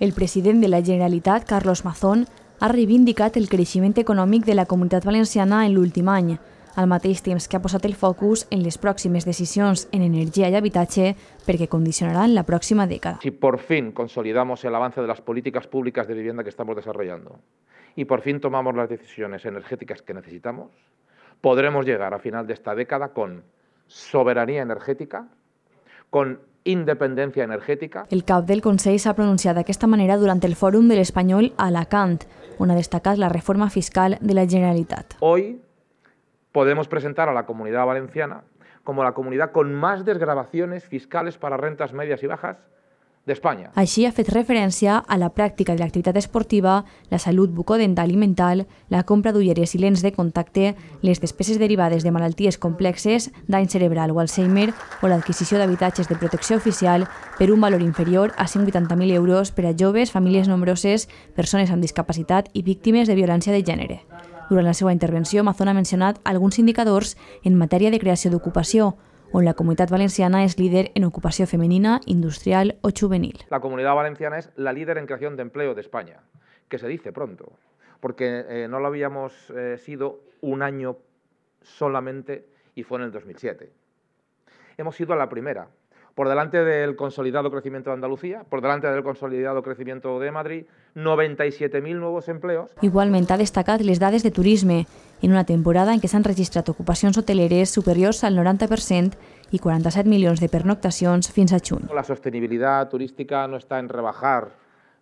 El presidente de la Generalitat, Carlos Mazón, ha reivindicado el crecimiento económico de la comunitat valenciana en el último año, al mateix temps que ha posado el foco en las próximas decisiones en energia i habitatge perquè condicionarán la próxima década. Si por fin consolidamos el avance de las políticas públicas de vivienda que estamos desarrollando y por fin tomamos las decisiones energéticas que necesitamos, podremos llegar a final de esta década con soberanía energética, con independencia energética. El cap del ha pronunciado de esta manera durante el Fórum del Español a Alacant, on ha la reforma fiscal de la Generalitat. Hoy podemos presentar a la Comunidad Valenciana como la comunidad con más desgravaciones fiscales para rentas medias y bajas d'Espanya. Així ha fet referència a la pràctica de l'activitat esportiva, la salut bucodental i mental, la compra d'ulleres i lents de contacte, les despeses derivades de malalties complexes, dany cerebral o Alzheimer o l'adquisició d'habitatges de protecció oficial per un valor inferior a 180.000 euros per a joves, famílies nombroses, persones amb discapacitat i víctimes de violència de gènere. Durant la seva intervenció, Mazón ha mencionat alguns indicadors en matèria de creació d'ocupació, O la Comunidad valenciana es líder en ocupación femenina, industrial o juvenil. La Comunidad valenciana es la líder en creación de empleo de España, que se dice pronto, porque eh, no lo habíamos eh, sido un año solamente y fue en el 2007. Hemos sido la primera por delante del consolidado crecimiento de Andalucía, por delante del consolidado crecimiento de Madrid, 97.000 nuevos empleos. Igualmente ha destacado las dades de turismo en una temporada en que se han registrado ocupaciones hoteleras superiores al 90% y 47 millones de pernoctaciones fins a chun. La sostenibilidad turística no está en rebajar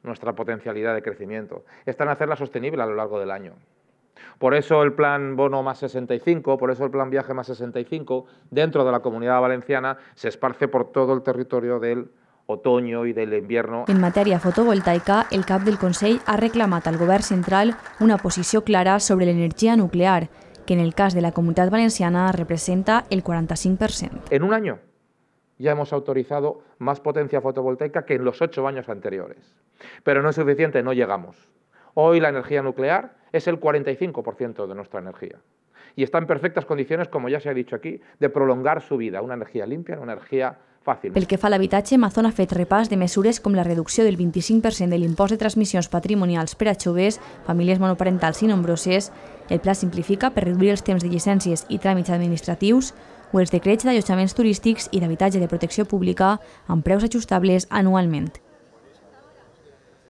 nuestra potencialidad de crecimiento, está en hacerla sostenible a lo largo del año. Por eso el plan bono más 65, por eso el plan viaje más 65, dentro de la comunidad valenciana, se esparce por todo el territorio del otoño y del invierno. En materia fotovoltaica, el cap del Consell ha reclamado al Gobierno central una posición clara sobre la energía nuclear, que en el caso de la Comunidad valenciana representa el 45%. En un año ya hemos autorizado más potencia fotovoltaica que en los ocho años anteriores. Pero no es suficiente, no llegamos. Hoy la energía nuclear es el 45% de nuestra energía. Y está en perfectas condiciones, como ya se ha dicho aquí, de prolongar su vida. Una energía limpia, una energía fácil. El que fa a l'habitatge, Amazon fet repàs de mesures com la reducció del 25% del l'impost de transmissions patrimonials per a joves, famílies monoparentals i nombroses, el pla simplifica per reduir els temps de llicències i tràmits administratius o els decrets d'allotjaments turístics i d'habitatge de protecció pública amb preus ajustables anualment.